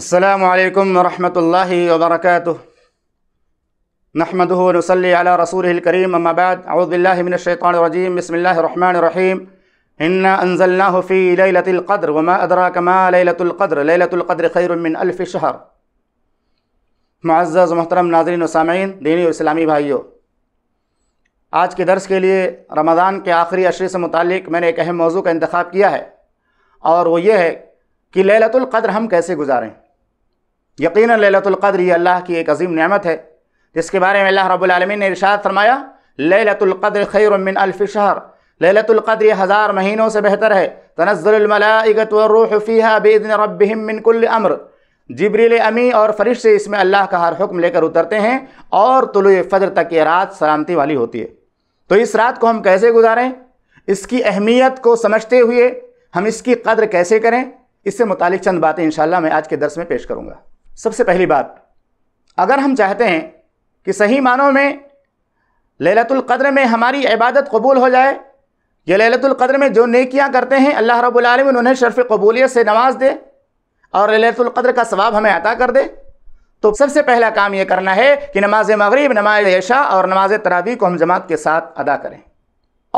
अल्लाम वरहमल वबरक नहमद वसली अला रसूल करीम अम्माबाद अउदबिल्लाशैतरजीम बसमीम इन्ना अनजल्ला फ़ी लतिलक़द्र वमा अदरा कमा लतिलक़द्र लतिलक़द्र खैरमिन अलफ़िशहर मज़्ज़ महतरम नाजरीन वसामीन दीनी और इस्लामी भाइयों आज के दर्स के लिए रमज़ान के आखिरी अशरे से मुतक मैंने एक अहम मौजू का इंतखब किया है और वो ये है कि लतिलक़द्र हम कैसे गुजारें यकीन ललतुल्क़द्र ये अल्लाह की एक अजीम नेमत है जिसके बारे में अल्लाह रबालमीन ने इरशाद फरमाया ललतुल्क़द्र खैर मिन अल्फ़ शहर हज़ार महीनों से बेहतर है तनज़लमलागत वरूफ़ीहा बेदन रबिम मिन कुल अम्र जबरील अमी और फरिश से इसमें अल्लाह का हर हुक्म लेकर उतरते हैं और तुल फ़जर तक ये रात सलामती वाली होती है तो इस रात को हम कैसे गुजारें इसकी अहमियत को समझते हुए हम इसकी कदर कैसे करें इससे मुतल चंद बातें इन मैं आज के दर्स में पेश करूँगा सबसे पहली बात अगर हम चाहते हैं कि सही मानों में ललतुल कद्र में हमारी इबादत कबूल हो जाए या ललतुल कद्र में जो नेकियां करते हैं अल्लाह रब्बुल आलमीन उन्हें शर्फ़ कबूलियत से नवाज़ दे और ललतुल कद्र का सवाब हमें अता कर दे तो सबसे पहला काम ये करना है कि नमाज मगरिब नमाज ऐशा और नमाज तरावी को हम जमात के साथ अदा करें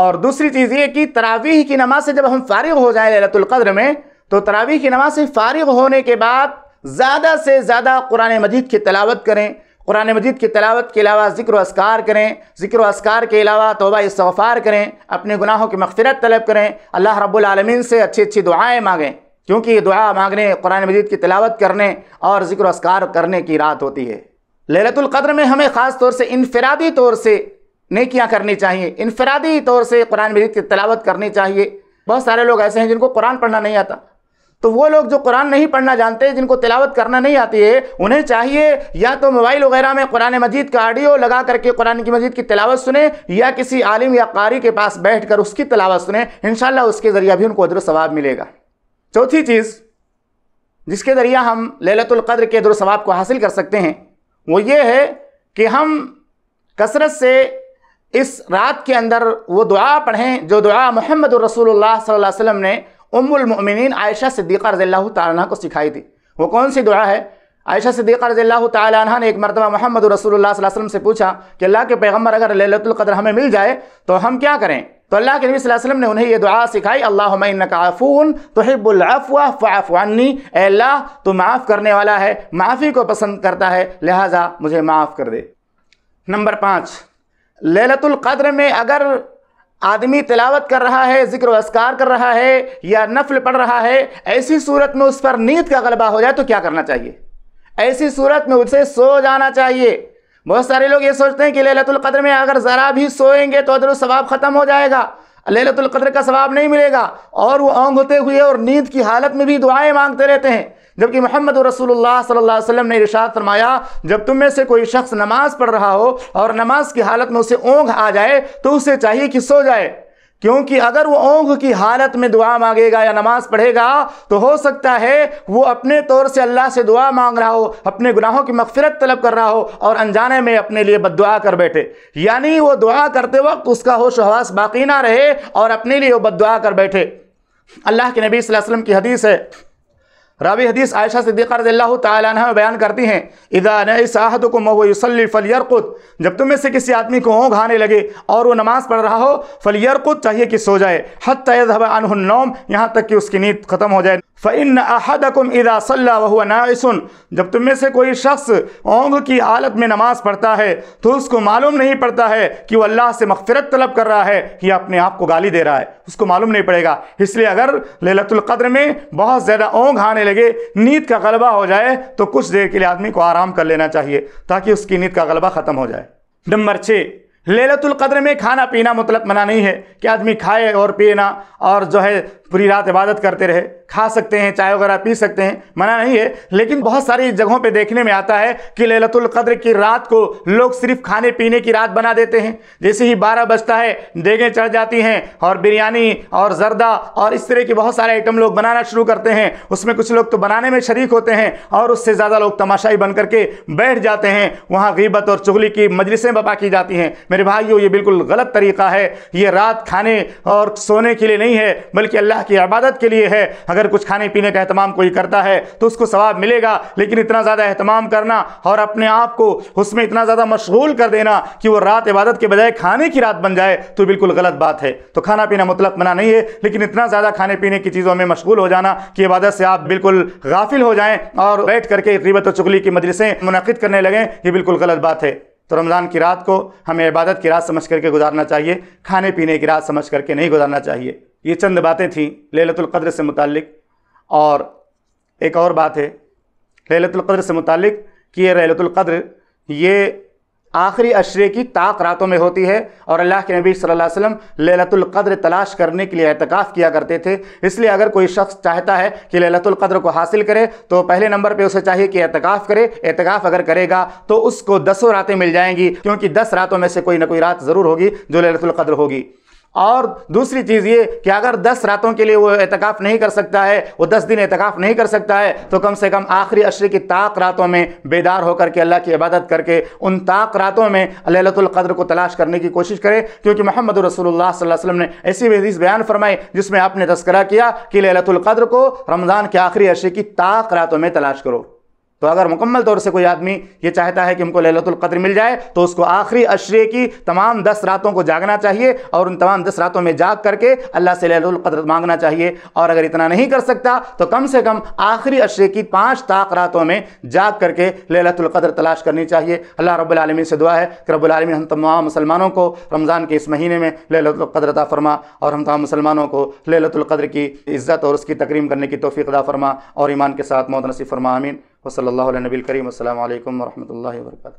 और दूसरी चीज़ ये कि तरावीह की नमाज से जब हम फारिग हो जाएँ ललतुल कद्र में तो तरावी की नमाज से फारिग होने के बाद ज़्यादा से ज़्यादा कुरान मजीद की तलावत करें कुरान मजीद की तलावत के अलावा जिक्र असकार करें जिक्र असकार के अलावा तोबा इस्तफ़ार करें अपने गुनाहों की मफफरत तलब करें अल्लाह रब्लमिन से अच्छी अच्छी दुआएँ मांगें क्योंकि ये दुआ मांगने कुरान मजीद की तलावत करने और जिक्र असकार करने की रात होती है ललतुल्क़द्र में हमें ख़ास तौर से इनफरादी तौर से नेकियां करनी चाहिए इनफरादी तौर से कुरान मजीद की तलावत करनी चाहिए बहुत सारे लोग ऐसे हैं जिनको कुरान पढ़ना नहीं आता तो वो लोग जो कुरान नहीं पढ़ना जानते जिनको तिलावत करना नहीं आती है उन्हें चाहिए या तो मोबाइल वगैरह में कुरान मजीद का आडियो लगा करके कुरान की मजीद की तिलावत सुने या किसी आलिम या कारी के पास बैठ कर उसकी तिलावत सुने इन उसके ज़रिए भी उनको अदर सवाब मिलेगा चौथी चीज़ जिसके ज़रिए हम ललतुल्क़द्र के अदर सवाब को हासिल कर सकते हैं वो ये है कि हम कसरत से इस रात के अंदर वो दुआ पढ़ें जो दुआ मोहम्मद रसूल सल्लल्लाहु अलैहि वसल्लम ने उम्मिन आयशा सिद्दीक़ा रज़ील्ला तारा को सिखाई थी वो कौन सी दुआ है आयशा सिद्दीक़ा रज़ील्ला तह ने एक मरतबा मोहम्मद रसूल से पूछा कि अल्लाह के पैगम्बर अगर लतर हमें मिल जाए तो हम क्या करें तो अल्लाह के नबी वसल्लम ने उन्हें ये दुआ सिखाई अल्लाह काफून तोहिबुलफ़ा फ़ाफ़ानी अल्लाह तो माफ़ करने वाला है माफ़ी को पसंद करता है लिहाजा मुझे माफ़ कर दे नंबर पाँच ललतुल्क़द्र में अगर आदमी तिलावत कर रहा है जिक्र असकार कर रहा है या नफल पढ़ रहा है ऐसी सूरत में उस पर नींद का गलबा हो जाए तो क्या करना चाहिए ऐसी सूरत में उसे सो जाना चाहिए बहुत सारे लोग ये सोचते हैं कि ललतुल में अगर ज़रा भी सोएंगे तो अदर स्वाब ख़त्म हो जाएगा ललतुल का स्वाब नहीं मिलेगा और वो होते हुए और नींद की हालत में भी दुआएँ मांगते रहते हैं जबकि मोहम्मद रसूलुल्लाह सल्लल्लाहु अलैहि वसल्लम ने इरशाद फरमाया जब तुम में से कोई शख्स नमाज पढ़ रहा हो और नमाज की हालत में उसे ओंघ आ जाए तो उसे चाहिए कि सो जाए क्योंकि अगर वो ओंघ की हालत में दुआ मांगेगा या नमाज पढ़ेगा तो हो सकता है वो अपने तौर से अल्लाह से दुआ मांग रहा हो अपने गुनाहों की मफफरत तलब कर रहा हो और अनजाने में अपने लिए बद कर बैठे यानी वो दुआ करते वक्त उसका होश हवास बाकी ना रहे और अपने लिए वो बद कर बैठे अल्लाह के नबी वसल्लम की हदीस है रावी हदीस आयशा सिद्दीक़ा रजील्ला बयान करती हैं इदान साहद को मवसली फलियरकुत जब तुम में से किसी आदमी को ओंघ आने लगे और वो नमाज़ पढ़ रहा हो फलियरकुत चाहिए कि सो जाए हत तयद अनहुन्नौम यहाँ तक कि उसकी नींद खत्म हो जाए फ़इन अहदकुम इदा सल्ला वह नायसुन जब तुम में से कोई शख्स ओंघ की हालत में नमाज़ पढ़ता है तो उसको मालूम नहीं पड़ता है कि वह अल्लाह से मगफरत तलब कर रहा है कि अपने आप को गाली दे रहा है उसको मालूम नहीं पड़ेगा इसलिए अगर ललतुल्क़द्र में बहुत ज़्यादा ओंघ आने लगे नींद का गलबा हो जाए तो कुछ देर के लिए आदमी को आराम कर लेना चाहिए ताकि उसकी नींद का गलबा ख़त्म हो जाए नंबर छः लेलतुल में खाना पीना मतलब मना नहीं है कि आदमी खाए और पिए ना और जो है पूरी रात इबादत करते रहे खा सकते हैं चाय वगैरह पी सकते हैं मना नहीं है लेकिन बहुत सारी जगहों पे देखने में आता है कि ललतुल कद्र की रात को लोग सिर्फ खाने पीने की रात बना देते हैं जैसे ही बारह बजता है देगें चढ़ जाती हैं और बिरयानी और जर्दा और इस तरह के बहुत सारे आइटम लोग बनाना शुरू करते हैं उसमें कुछ लोग तो बनाने में शरीक होते हैं और उससे ज़्यादा लोग तमाशाई बन करके बैठ जाते हैं वहाँ गीबत और चुगली की मजलिसें बपा की जाती हैं मेरे भाइयों ये बिल्कुल गलत तरीका है ये रात खाने और सोने के लिए नहीं है बल्कि अल्लाह की इबादत के लिए है अगर कुछ खाने पीने का अहतमाम कोई करता है तो उसको सवाब मिलेगा लेकिन इतना ज़्यादा अहतमाम करना और अपने आप को उसमें इतना ज़्यादा मशगूल कर देना कि वो रात इबादत के बजाय खाने की रात बन जाए तो बिल्कुल गलत बात है तो खाना पीना मतलब मना नहीं है लेकिन इतना ज़्यादा खाने पीने की चीज़ों में मशगूल हो जाना कि इबादत से आप बिल्कुल गाफिल हो जाएँ और बैठ करके रीबत चुगली की मदरसे मुनद करने लगें ये बिल्कुल गलत बात है तो रमज़ान की रात को हमें इबादत की रात समझ करके गुजारना चाहिए खाने पीने की रात समझ करके नहीं गुजारना चाहिए ये चंद बातें थीं ललतुल्क़द्र से मुतक़ और एक और बात है ललतुल्क़द्र से मुतक़ कि ये ललतुल्क़द्र ये आखिरी अशरे की ताक रातों में होती है और अल्लाह के नबी सल्लल्लाहु अलैहि वसल्लम ललतुल्क़द्र तलाश करने के लिए एहतिकाफ़ किया करते थे इसलिए अगर कोई शख्स चाहता है कि ललतुल्क़द्र को हासिल करे तो पहले नंबर पे उसे चाहिए कि अहतकाफ़ करे अहतकाफ़ अगर करेगा तो उसको दसों रातें मिल जाएंगी क्योंकि दस रातों में से कोई ना कोई रात ज़रूर होगी जो ललतुल्क़द्र होगी और दूसरी चीज़ ये कि अगर दस रातों के लिए वो एतकाफ़ नहीं कर सकता है वो दस दिन एतकाफ़ नहीं कर सकता है तो कम से कम आखिरी अशरे की ताक रातों में बेदार होकर के अल्लाह की इबादत करके उन ताक रातों में लतुल्क़द्र को तलाश करने की कोशिश करें क्योंकि मोहम्मद रसोल्ला वसम ने ऐसी हदीस बयान फरमाई जिसमें आपने तस्करा किया कि लतुल्क़द्र को रमज़ान के आखिरी अशरे की ताक रातों में तलाश करो तो अगर मुकम्मल तौर से कोई आदमी ये चाहता है कि हमको ललतुल्क़द्र मिल जाए तो उसको आखिरी अशरे की तमाम दस रातों को जागना चाहिए और उन तमाम दस रातों में जाग करके अल्लाह से कद्र मांगना चाहिए और अगर इतना नहीं कर सकता तो कम से कम आखिरी अशरे की पाँच ताक रातों में जाग करके कद्र तलाश करनी चाहिए अल्लाह रबालमी से दुआ है कि रबालमीन हम तमाम मुसलमानों को रमज़ान के इस महीने में ललतुल्क़द्र अता फरमा और हम तमाम मुसलमानों को ललतुल्क़द्र की इज़्ज़त और उसकी तकरीम करने की तोफ़ी अदा फरमा और ईमान के साथ मौत नसीब फरमा आमीन वसल नबील करीम अल्लाम वरहमल वर्का